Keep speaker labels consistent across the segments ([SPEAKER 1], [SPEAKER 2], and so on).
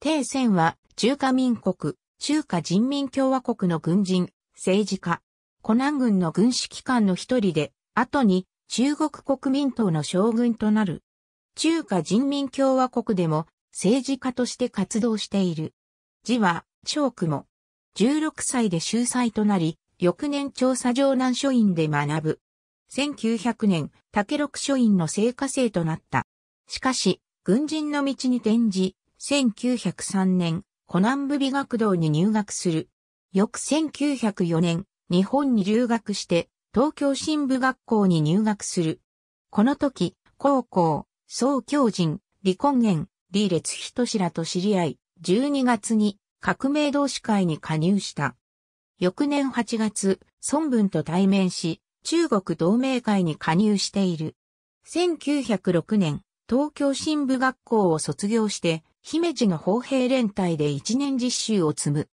[SPEAKER 1] 丁仙は中華民国、中華人民共和国の軍人、政治家、湖南軍の軍指揮官の一人で、後に中国国民党の将軍となる。中華人民共和国でも政治家として活動している。字は、長久も。16歳で秀才となり、翌年調査場南書院で学ぶ。1900年、竹六書院の聖火生となった。しかし、軍人の道に転じ、1903年、湖南部美学堂に入学する。翌1904年、日本に留学して、東京新部学校に入学する。この時、高校、総教人、李根源、李烈人氏らと知り合い、12月に革命同士会に加入した。翌年8月、孫文と対面し、中国同盟会に加入している。1906年、東京新部学校を卒業して、姫路の砲兵連隊で一年実習を積む。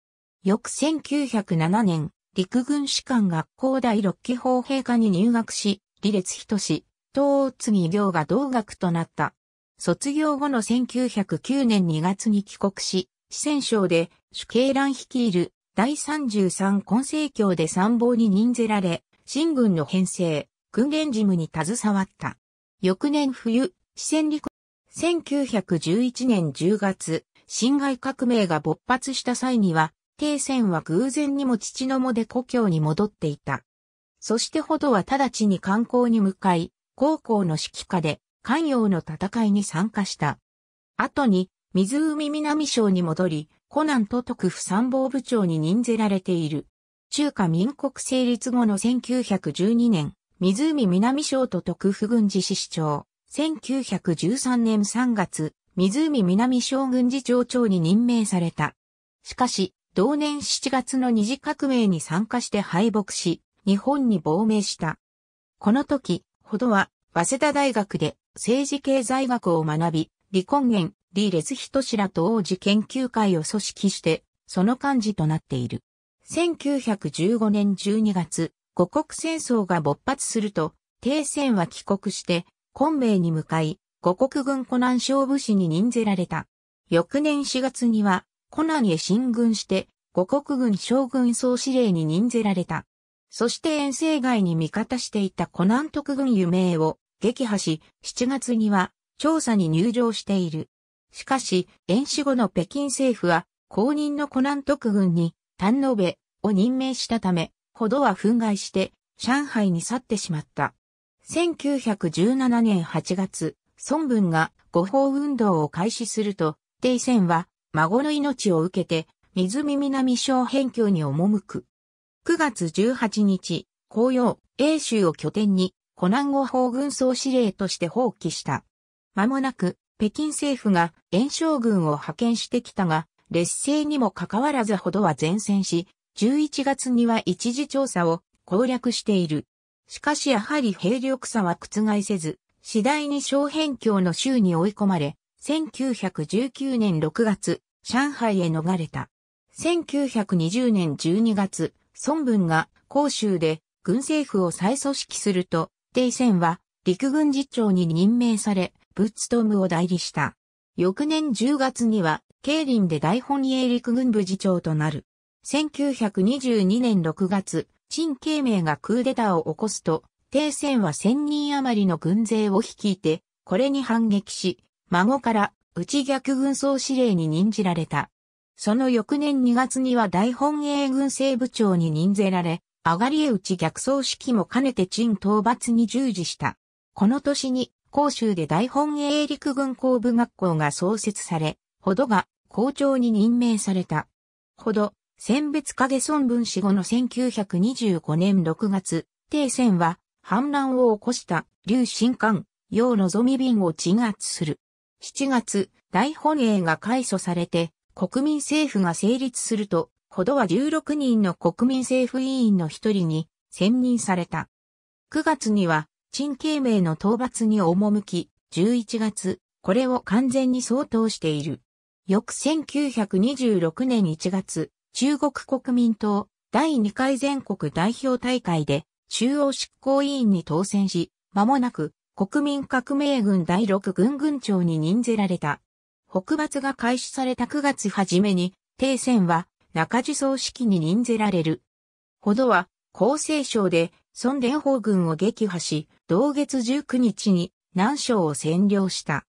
[SPEAKER 1] 翌1907年、陸軍士官学校第6期砲兵科に入学し、李烈人氏、東次行が同学となった。卒業後の1909年2月に帰国し、四川省で主慶蘭率いる第33混成教で参謀に任ぜられ、新軍の編成、訓練事務に携わった。翌年冬、四川陸1911年10月、辛亥革命が勃発した際には、帝戦は偶然にも父のもで故郷に戻っていた。そしてほどは直ちに観光に向かい、高校の指揮下で関陽の戦いに参加した。後に、湖南省に戻り、コナンと府参謀部長に任ぜられている。中華民国成立後の1912年、湖南省と督府軍事司市長、1913年3月、湖南将軍事町長に任命された。しかし、同年7月の二次革命に参加して敗北し、日本に亡命した。この時、ほどは、早稲田大学で政治経済学を学び、李根源、李列人氏らと王子研究会を組織して、その幹事となっている。1915年12月、五国戦争が勃発すると、停戦は帰国して、昆明に向かい、五国軍湖南省武士に任ぜられた。翌年4月には、湖南へ進軍して、五国軍将軍総司令に任ぜられた。そして遠征外に味方していた湖南特軍有名を撃破し、7月には調査に入場している。しかし、遠死後の北京政府は、公認の湖南特軍に、丹部を任命したため、ほどは憤慨して、上海に去ってしまった。1917年8月、孫文が誤報運動を開始すると、定戦は孫の命を受けて、湖南小辺境に赴く。9月18日、紅葉、英州を拠点に、湖南語法軍総司令として放棄した。間もなく、北京政府が炎症軍を派遣してきたが、劣勢にもかかわらずほどは前線し、11月には一時調査を攻略している。しかしやはり兵力差は覆せず、次第に小辺境の州に追い込まれ、1919年6月、上海へ逃れた。1920年12月、孫文が広州で軍政府を再組織すると、帝戦は陸軍次長に任命され、ブッツトムを代理した。翌年10月には、慶林で大本営陸軍部次長となる。1922年6月、陳慶明がクーデターを起こすと、停戦は千人余りの軍勢を率いて、これに反撃し、孫から内逆軍総司令に任じられた。その翌年2月には大本営軍政部長に任ぜられ、上がりへ内逆総指揮も兼ねて陳討伐に従事した。この年に、甲州で大本営陸軍工部学校が創設され、ほどが校長に任命された。ほど、選別影孫文死後の1925年6月、定戦は反乱を起こした劉新官、楊望み便を鎮圧する。7月、大本営が改組されて、国民政府が成立すると、ほどは16人の国民政府委員の一人に選任された。9月には、陳慶明の討伐に赴き、11月、これを完全に相当している。翌1926年1月、中国国民党第2回全国代表大会で中央執行委員に当選し、間もなく国民革命軍第6軍軍長に任ぜられた。北伐が開始された9月初めに、定戦は中地総指揮に任ぜられる。ほどは、厚生省で、孫連邦軍を撃破し、同月19日に南省を占領した。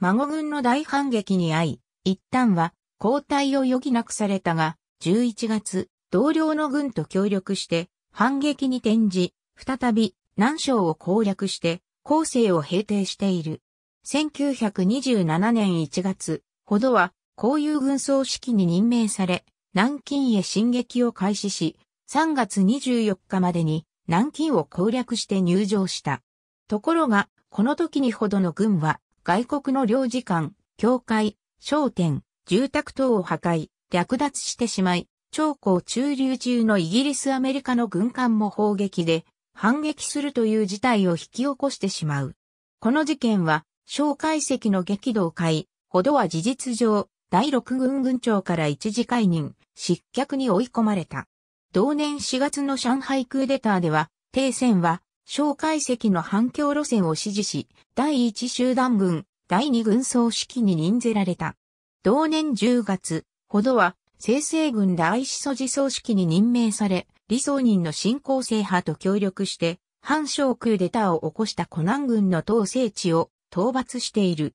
[SPEAKER 1] 孫軍の大反撃に遭い、一旦は交代を余儀なくされたが、11月、同僚の軍と協力して反撃に転じ、再び南昌を攻略して、後世を平定している。1927年1月、ほどは、いう軍総指揮に任命され、南京へ進撃を開始し、3月24日までに南京を攻略して入場した。ところが、この時にほどの軍は、外国の領事館、教会、商店、住宅等を破壊、略奪してしまい、長江中流中のイギリスアメリカの軍艦も砲撃で反撃するという事態を引き起こしてしまう。この事件は、小解石の激動会、ほどは事実上、第六軍軍長から一時解任、失脚に追い込まれた。同年4月の上海クーデターでは、帝戦は、小解石の反共路線を支持し、第一集団軍、第二軍総指揮に任ぜられた。同年10月、ほどは、生成軍第一祖自走式に任命され、理想人の新興制派と協力して、反将空出たを起こした湖南軍の党政地を討伐している。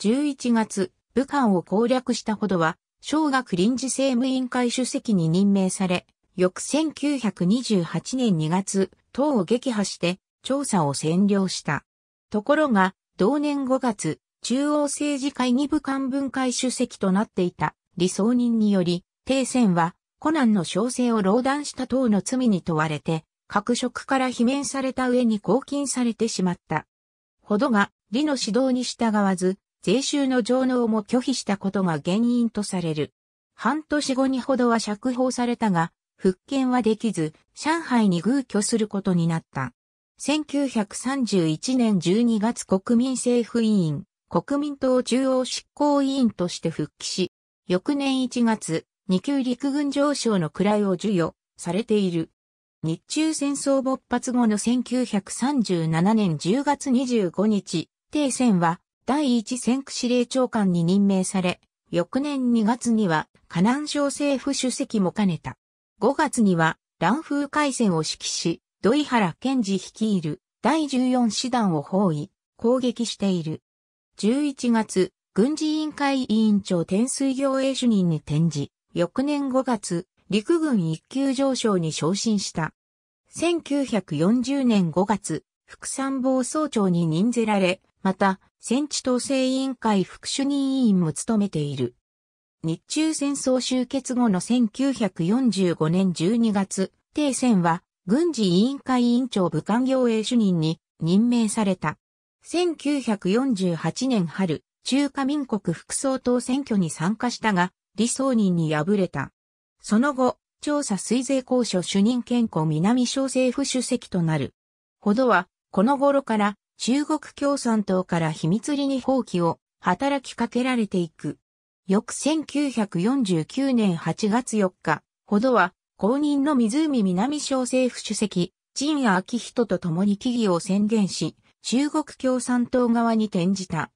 [SPEAKER 1] 11月、武漢を攻略したほどは、小学臨時政務委員会主席に任命され、翌1928年2月、党を撃破して、調査を占領した。ところが、同年5月、中央政治会に武漢分会主席となっていた理想人により、定戦は、コナンの小生を労断した等の罪に問われて、各職から罷免された上に拘禁されてしまった。ほどが、理の指導に従わず、税収の上納も拒否したことが原因とされる。半年後にほどは釈放されたが、復権はできず、上海に偶居することになった。1931年12月国民政府委員、国民党中央執行委員として復帰し、翌年1月、二級陸軍上将の位を授与されている。日中戦争勃発後の1937年10月25日、定戦は第一戦区司令長官に任命され、翌年2月には河南省政府主席も兼ねた。5月には乱風海戦を指揮し、土井原健治率いる第14師団を包囲、攻撃している。11月、軍事委員会委員長天水行営主任に転じ、翌年5月、陸軍一級上昇に昇進した。1940年5月、副参謀総長に任ぜられ、また、戦地統制委員会副主任委員も務めている。日中戦争終結後の1945年12月、定戦は軍事委員会委員長武官行営主任に任命された。1948年春、中華民国副総統選挙に参加したが、李想人に敗れた。その後、調査水税公署主任健康南省政府主席となる。ほどは、この頃から中国共産党から秘密裏に放棄を働きかけられていく。翌1949年8月4日、ほどは公認の湖南省政府主席、陳明人と共に起義を宣言し、中国共産党側に転じた。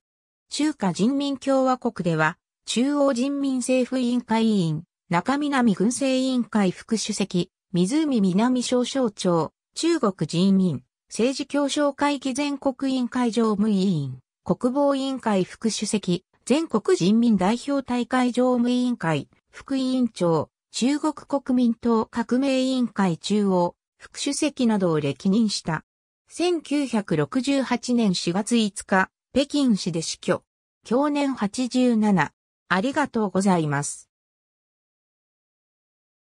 [SPEAKER 1] 中華人民共和国では、中央人民政府委員会委員、中南軍政委員会副主席、湖南省省庁、中国人民、政治協商会議全国委員会常務委員、国防委員会副主席、全国人民代表大会常務委員会、副委員長、中国国民党革命委員会中央、副主席などを歴任した。1968年4月5日、北京市で死去。去年87。ありがとうございます。